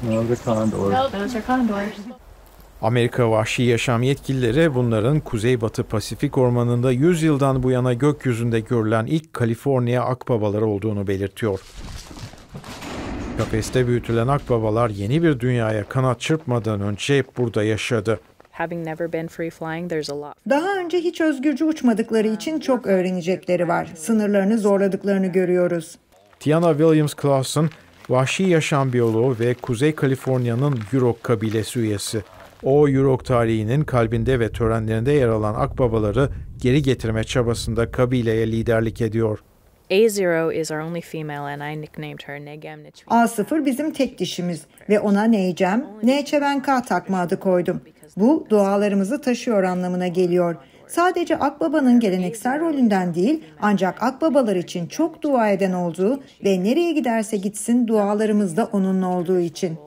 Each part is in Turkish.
Şey Amerika Vahşi Yaşam yetkilileri bunların Kuzeybatı Pasifik Ormanı'nda 100 yıldan bu yana gökyüzünde görülen ilk Kaliforniya akbabaları olduğunu belirtiyor. Kafeste büyütülen akbabalar yeni bir dünyaya kanat çırpmadan önce burada yaşadı. Daha önce hiç özgürce uçmadıkları için çok öğrenecekleri var. Sınırlarını zorladıklarını görüyoruz. Tiana Williams Clausen Vahşi yaşam biyoloğu ve Kuzey Kaliforniya'nın Yurok kabilesi üyesi. O Yurok tarihinin kalbinde ve törenlerinde yer alan akbabaları geri getirme çabasında kabileye liderlik ediyor. A0 bizim tek dişimiz ve ona Neycem, Neyçebenkah takma adı koydum. Bu dualarımızı taşıyor anlamına geliyor. Sadece akbabanın geleneksel rolünden değil ancak akbabalar için çok dua eden olduğu ve nereye giderse gitsin dualarımızda onunla olduğu için.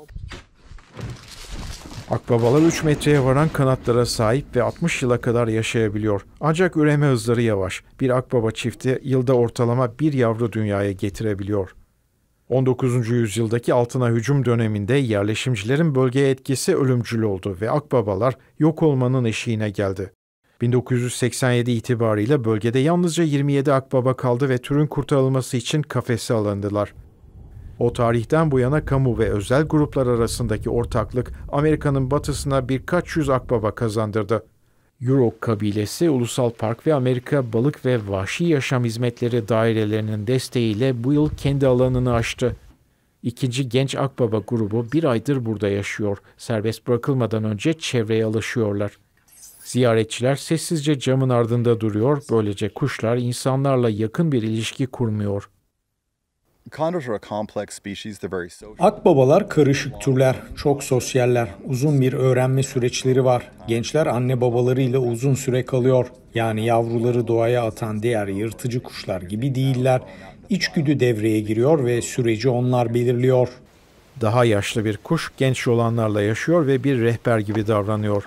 Akbabalar 3 metreye varan kanatlara sahip ve 60 yıla kadar yaşayabiliyor. Ancak üreme hızları yavaş. Bir akbaba çifti yılda ortalama bir yavru dünyaya getirebiliyor. 19. yüzyıldaki altına hücum döneminde yerleşimcilerin bölgeye etkisi ölümcül oldu ve akbabalar yok olmanın eşiğine geldi. 1987 itibarıyla bölgede yalnızca 27 akbaba kaldı ve türün kurtarılması için kafese alındılar. O tarihten bu yana kamu ve özel gruplar arasındaki ortaklık Amerika'nın batısına birkaç yüz akbaba kazandırdı. Yurok kabilesi Ulusal Park ve Amerika Balık ve Vahşi Yaşam Hizmetleri Dairelerinin desteğiyle bu yıl kendi alanını açtı. İkinci Genç Akbaba grubu bir aydır burada yaşıyor. Serbest bırakılmadan önce çevreye alışıyorlar. Ziyaretçiler sessizce camın ardında duruyor, böylece kuşlar insanlarla yakın bir ilişki kurmuyor. Akbabalar karışık türler, çok sosyaller, uzun bir öğrenme süreçleri var. Gençler anne babalarıyla uzun süre kalıyor. Yani yavruları doğaya atan diğer yırtıcı kuşlar gibi değiller. İçgüdü devreye giriyor ve süreci onlar belirliyor. Daha yaşlı bir kuş genç olanlarla yaşıyor ve bir rehber gibi davranıyor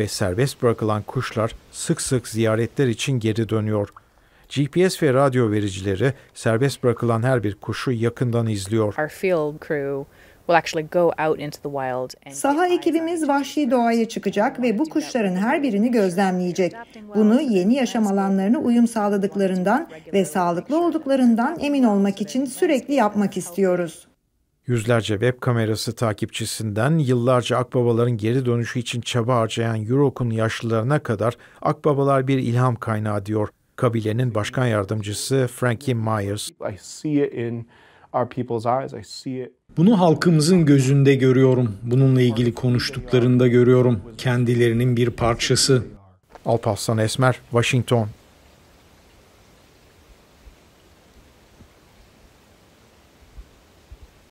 ve serbest bırakılan kuşlar sık sık ziyaretler için geri dönüyor. GPS ve radyo vericileri serbest bırakılan her bir kuşu yakından izliyor. Saha ekibimiz vahşi doğaya çıkacak ve bu kuşların her birini gözlemleyecek. Bunu yeni yaşam alanlarına uyum sağladıklarından ve sağlıklı olduklarından emin olmak için sürekli yapmak istiyoruz. Yüzlerce web kamerası takipçisinden yıllarca akbabaların geri dönüşü için çaba harcayan Eurok'un yaşlılarına kadar akbabalar bir ilham kaynağı diyor kabilenin başkan yardımcısı Frankie Myers. Bunu halkımızın gözünde görüyorum. Bununla ilgili konuştuklarında görüyorum. Kendilerinin bir parçası. Alparslan Esmer, Washington.